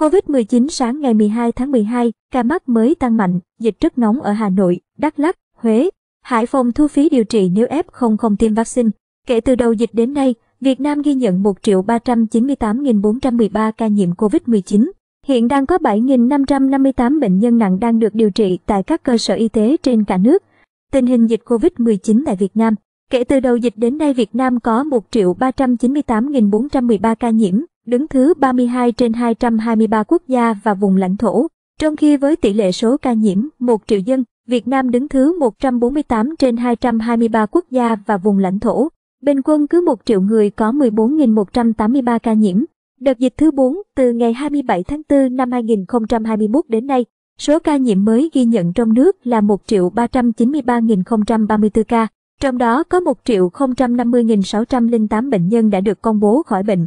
Covid-19 sáng ngày 12 tháng 12, ca mắc mới tăng mạnh, dịch rất nóng ở Hà Nội, Đắk Lắk, Huế. Hải Phòng thu phí điều trị nếu F0 không tiêm vaccine. Kể từ đầu dịch đến nay, Việt Nam ghi nhận 1.398.413 ca nhiễm COVID-19. Hiện đang có 7.558 bệnh nhân nặng đang được điều trị tại các cơ sở y tế trên cả nước. Tình hình dịch COVID-19 tại Việt Nam Kể từ đầu dịch đến nay Việt Nam có 1.398.413 ca nhiễm, đứng thứ 32 trên 223 quốc gia và vùng lãnh thổ. Trong khi với tỷ lệ số ca nhiễm 1 triệu dân, Việt Nam đứng thứ 148 trên 223 quốc gia và vùng lãnh thổ. Bình quân cứ 1 triệu người có 14.183 ca nhiễm. Đợt dịch thứ 4 từ ngày 27 tháng 4 năm 2021 đến nay, số ca nhiễm mới ghi nhận trong nước là 1.393.034 ca, trong đó có 1.050.608 bệnh nhân đã được công bố khỏi bệnh.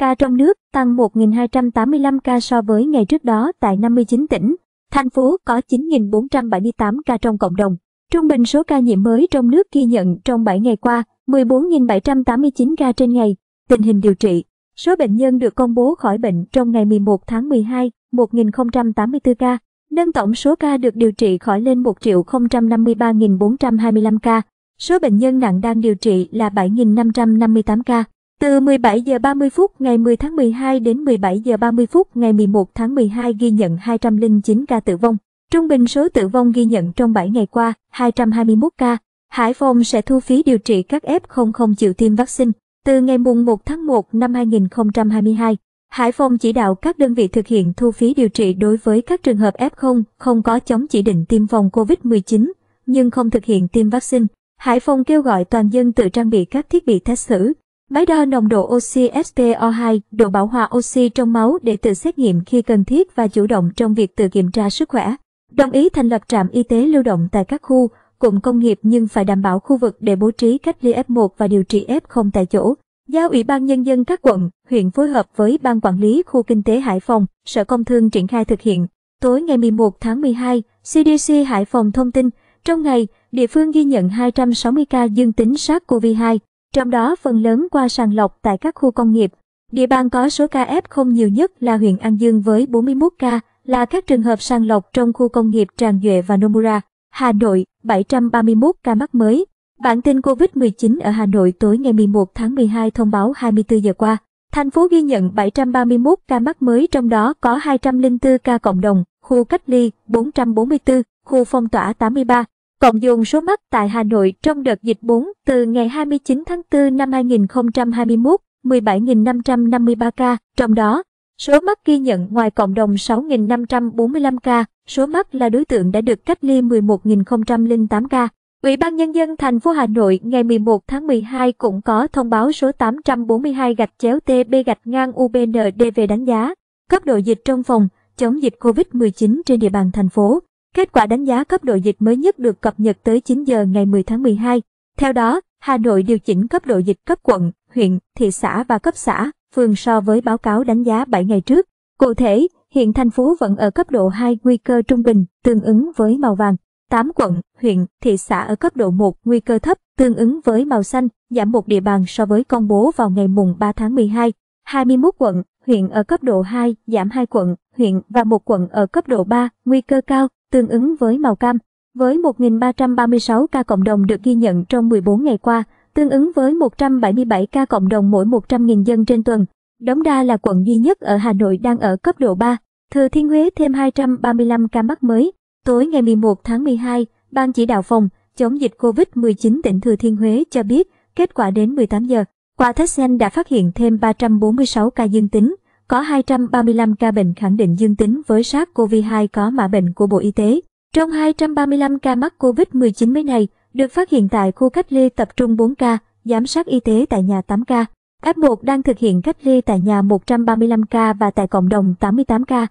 ca trong nước tăng 1.285 ca so với ngày trước đó tại 59 tỉnh. Thành phố có 9.478 ca trong cộng đồng. Trung bình số ca nhiễm mới trong nước ghi nhận trong 7 ngày qua 14.789 ca trên ngày. Tình hình điều trị. Số bệnh nhân được công bố khỏi bệnh trong ngày 11 tháng 12, 1.084 ca. Nâng tổng số ca được điều trị khỏi lên 1.053.425 ca. Số bệnh nhân nặng đang điều trị là 7.558 ca. Từ 17 giờ 30 phút ngày 10 tháng 12 đến 17 giờ 30 phút ngày 11 tháng 12 ghi nhận 209 ca tử vong. Trung bình số tử vong ghi nhận trong 7 ngày qua 221 ca. Hải Phòng sẽ thu phí điều trị các F0 không chịu tiêm vaccine. Từ ngày mùng 1 tháng 1 năm 2022, Hải Phòng chỉ đạo các đơn vị thực hiện thu phí điều trị đối với các trường hợp F0 không có chống chỉ định tiêm phòng COVID-19 nhưng không thực hiện tiêm vaccine. Hải Phòng kêu gọi toàn dân tự trang bị các thiết bị test thử, Máy đo nồng độ oxy SPO2, độ bảo hòa oxy trong máu để tự xét nghiệm khi cần thiết và chủ động trong việc tự kiểm tra sức khỏe. Đồng ý thành lập trạm y tế lưu động tại các khu, cụm công nghiệp nhưng phải đảm bảo khu vực để bố trí cách ly F1 và điều trị F0 tại chỗ. Giao Ủy ban Nhân dân các quận, huyện phối hợp với Ban Quản lý Khu Kinh tế Hải Phòng, Sở Công Thương triển khai thực hiện. Tối ngày 11 tháng 12, CDC Hải Phòng thông tin, trong ngày, địa phương ghi nhận 260 ca dương tính SARS-CoV-2 trong đó phần lớn qua sàng lọc tại các khu công nghiệp. Địa bàn có số ca f không nhiều nhất là huyện An Dương với 41 ca, là các trường hợp sàng lọc trong khu công nghiệp Tràng Duệ và Nomura. Hà Nội, 731 ca mắc mới. Bản tin COVID-19 ở Hà Nội tối ngày 11 tháng 12 thông báo 24 giờ qua. Thành phố ghi nhận 731 ca mắc mới trong đó có 204 ca cộng đồng, khu cách ly 444, khu phong tỏa 83, Cộng dồn số mắc tại Hà Nội trong đợt dịch 4 từ ngày 29 tháng 4 năm 2021, 17.553 ca, trong đó, số mắc ghi nhận ngoài cộng đồng 6.545 ca, số mắc là đối tượng đã được cách ly 11.008 ca. Ủy ban Nhân dân thành phố Hà Nội ngày 11 tháng 12 cũng có thông báo số 842 gạch chéo TB gạch ngang UBND về đánh giá cấp độ dịch trong phòng chống dịch COVID-19 trên địa bàn thành phố. Kết quả đánh giá cấp độ dịch mới nhất được cập nhật tới 9 giờ ngày 10 tháng 12. Theo đó, Hà Nội điều chỉnh cấp độ dịch cấp quận, huyện, thị xã và cấp xã, phường so với báo cáo đánh giá 7 ngày trước. Cụ thể, hiện thành phố vẫn ở cấp độ 2 nguy cơ trung bình, tương ứng với màu vàng. 8 quận, huyện, thị xã ở cấp độ 1 nguy cơ thấp, tương ứng với màu xanh, giảm một địa bàn so với công bố vào ngày mùng 3 tháng 12. 21 quận, huyện ở cấp độ 2, giảm 2 quận, huyện và một quận ở cấp độ 3, nguy cơ cao, tương ứng với màu cam, với 1.336 ca cộng đồng được ghi nhận trong 14 ngày qua, tương ứng với 177 ca cộng đồng mỗi 100.000 dân trên tuần. Đống Đa là quận duy nhất ở Hà Nội đang ở cấp độ 3. Thừa Thiên Huế thêm 235 ca mắc mới. Tối ngày 11 tháng 12, Ban chỉ đạo phòng chống dịch COVID-19 tỉnh Thừa Thiên Huế cho biết kết quả đến 18 giờ, qua test nhanh đã phát hiện thêm 346 ca dương tính có 235 ca bệnh khẳng định dương tính với SARS-CoV-2 có mã bệnh của Bộ Y tế. Trong 235 ca mắc COVID-19 mới này, được phát hiện tại khu cách ly tập trung 4 ca, giám sát y tế tại nhà 8 ca. F1 đang thực hiện cách ly tại nhà 135 ca và tại cộng đồng 88 ca.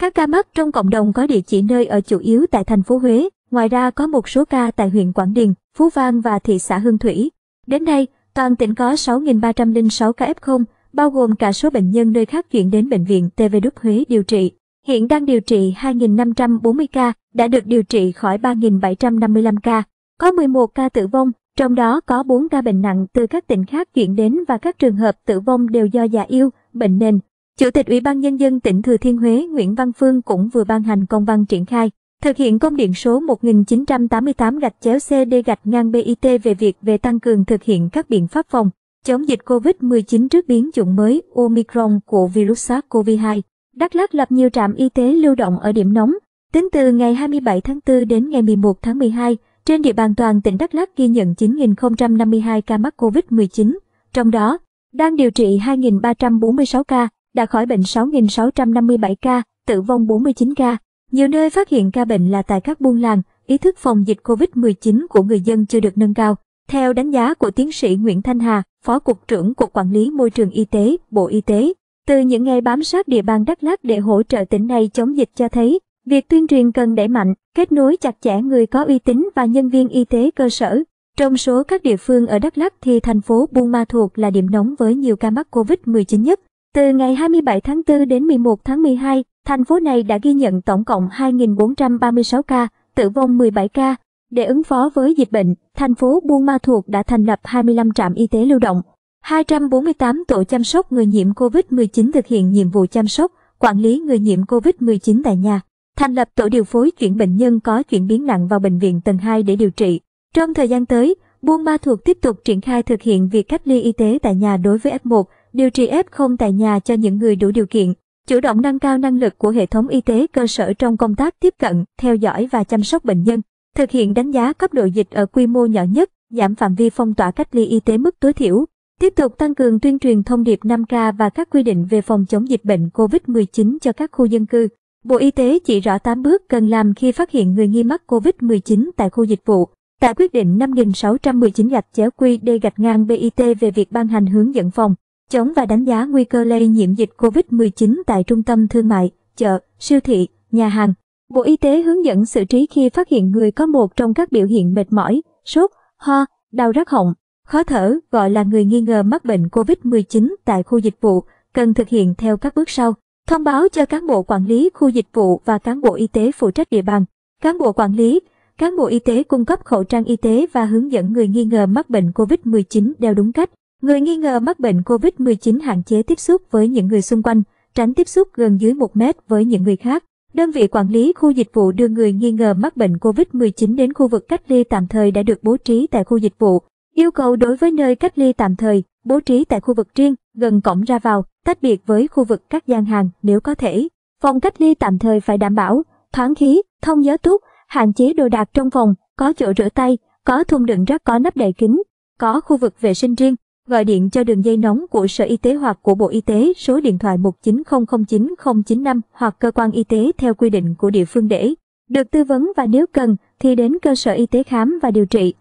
Các ca mắc trong cộng đồng có địa chỉ nơi ở chủ yếu tại thành phố Huế, ngoài ra có một số ca tại huyện Quảng Điền, Phú Vang và thị xã Hương Thủy. Đến nay, toàn tỉnh có 6.306 ca F0, bao gồm cả số bệnh nhân nơi khác chuyển đến bệnh viện TV TVW Huế điều trị. Hiện đang điều trị 2.540 ca, đã được điều trị khỏi 3.755 ca. Có 11 ca tử vong, trong đó có 4 ca bệnh nặng từ các tỉnh khác chuyển đến và các trường hợp tử vong đều do già yêu, bệnh nền. Chủ tịch Ủy ban Nhân dân tỉnh Thừa Thiên Huế Nguyễn Văn Phương cũng vừa ban hành công văn triển khai thực hiện công điện số 1988 gạch chéo CD gạch ngang BIT về việc về tăng cường thực hiện các biện pháp phòng Chống dịch COVID-19 trước biến chủng mới Omicron của virus SARS-CoV-2, Đắk Lắk lập nhiều trạm y tế lưu động ở điểm nóng. Tính từ ngày 27 tháng 4 đến ngày 11 tháng 12, trên địa bàn toàn tỉnh Đắk Lắk ghi nhận 9.052 ca mắc COVID-19, trong đó đang điều trị 2.346 ca, đã khỏi bệnh 6.657 ca, tử vong 49 ca. Nhiều nơi phát hiện ca bệnh là tại các buôn làng, ý thức phòng dịch COVID-19 của người dân chưa được nâng cao. Theo đánh giá của tiến sĩ Nguyễn Thanh Hà, Phó Cục trưởng Cục Quản lý Môi trường Y tế, Bộ Y tế, từ những ngày bám sát địa bàn Đắk Lắk để hỗ trợ tỉnh này chống dịch cho thấy, việc tuyên truyền cần đẩy mạnh, kết nối chặt chẽ người có uy tín và nhân viên y tế cơ sở. Trong số các địa phương ở Đắk Lắk thì thành phố Buôn Ma Thuột là điểm nóng với nhiều ca mắc COVID-19 nhất. Từ ngày 27 tháng 4 đến 11 tháng 12, thành phố này đã ghi nhận tổng cộng 2.436 ca, tử vong 17 ca, để ứng phó với dịch bệnh, thành phố Buôn Ma Thuột đã thành lập 25 trạm y tế lưu động, 248 tổ chăm sóc người nhiễm COVID-19 thực hiện nhiệm vụ chăm sóc, quản lý người nhiễm COVID-19 tại nhà, thành lập tổ điều phối chuyển bệnh nhân có chuyển biến nặng vào bệnh viện tầng 2 để điều trị. Trong thời gian tới, Buôn Ma Thuột tiếp tục triển khai thực hiện việc cách ly y tế tại nhà đối với F1, điều trị F0 tại nhà cho những người đủ điều kiện, chủ động nâng cao năng lực của hệ thống y tế cơ sở trong công tác tiếp cận, theo dõi và chăm sóc bệnh nhân. Thực hiện đánh giá cấp độ dịch ở quy mô nhỏ nhất, giảm phạm vi phong tỏa cách ly y tế mức tối thiểu. Tiếp tục tăng cường tuyên truyền thông điệp 5K và các quy định về phòng chống dịch bệnh COVID-19 cho các khu dân cư. Bộ Y tế chỉ rõ 8 bước cần làm khi phát hiện người nghi mắc COVID-19 tại khu dịch vụ. Tại quyết định 5619 gạch chéo quy đê gạch ngang BIT về việc ban hành hướng dẫn phòng, chống và đánh giá nguy cơ lây nhiễm dịch COVID-19 tại trung tâm thương mại, chợ, siêu thị, nhà hàng, Bộ Y tế hướng dẫn xử trí khi phát hiện người có một trong các biểu hiện mệt mỏi, sốt, ho, đau rát họng, khó thở gọi là người nghi ngờ mắc bệnh COVID-19 tại khu dịch vụ cần thực hiện theo các bước sau. Thông báo cho cán bộ quản lý khu dịch vụ và cán bộ y tế phụ trách địa bàn. Cán bộ quản lý, cán bộ y tế cung cấp khẩu trang y tế và hướng dẫn người nghi ngờ mắc bệnh COVID-19 đeo đúng cách. Người nghi ngờ mắc bệnh COVID-19 hạn chế tiếp xúc với những người xung quanh, tránh tiếp xúc gần dưới 1 mét với những người khác. Đơn vị quản lý khu dịch vụ đưa người nghi ngờ mắc bệnh COVID-19 đến khu vực cách ly tạm thời đã được bố trí tại khu dịch vụ. Yêu cầu đối với nơi cách ly tạm thời, bố trí tại khu vực riêng, gần cổng ra vào, tách biệt với khu vực các gian hàng nếu có thể. Phòng cách ly tạm thời phải đảm bảo thoáng khí, thông gió tốt, hạn chế đồ đạc trong phòng, có chỗ rửa tay, có thùng đựng rác có nắp đậy kín, có khu vực vệ sinh riêng gọi điện cho đường dây nóng của Sở Y tế hoặc của Bộ Y tế số điện thoại 19009095 hoặc cơ quan y tế theo quy định của địa phương để được tư vấn và nếu cần thì đến cơ sở y tế khám và điều trị.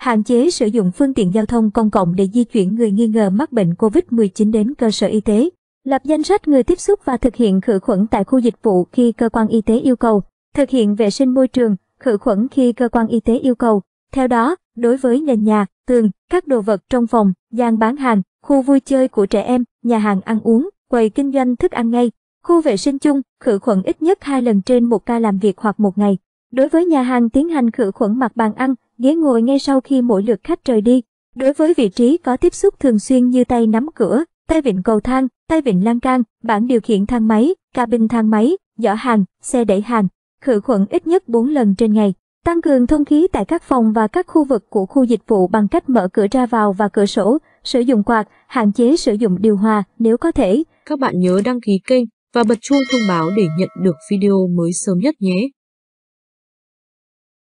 Hạn chế sử dụng phương tiện giao thông công cộng để di chuyển người nghi ngờ mắc bệnh COVID-19 đến cơ sở y tế. Lập danh sách người tiếp xúc và thực hiện khử khuẩn tại khu dịch vụ khi cơ quan y tế yêu cầu. Thực hiện vệ sinh môi trường, khử khuẩn khi cơ quan y tế yêu cầu. Theo đó, đối với nền nhà, tường, các đồ vật trong phòng, gian bán hàng, khu vui chơi của trẻ em, nhà hàng ăn uống, quầy kinh doanh thức ăn ngay, khu vệ sinh chung, khử khuẩn ít nhất hai lần trên một ca làm việc hoặc một ngày. Đối với nhà hàng tiến hành khử khuẩn mặt bàn ăn, ghế ngồi ngay sau khi mỗi lượt khách rời đi. Đối với vị trí có tiếp xúc thường xuyên như tay nắm cửa, tay vịn cầu thang, tay vịn lan can, bảng điều khiển thang máy, cabin thang máy, giỏ hàng, xe đẩy hàng, khử khuẩn ít nhất 4 lần trên ngày. Tăng cường thông khí tại các phòng và các khu vực của khu dịch vụ bằng cách mở cửa ra vào và cửa sổ, sử dụng quạt, hạn chế sử dụng điều hòa nếu có thể. Các bạn nhớ đăng ký kênh và bật chuông thông báo để nhận được video mới sớm nhất nhé.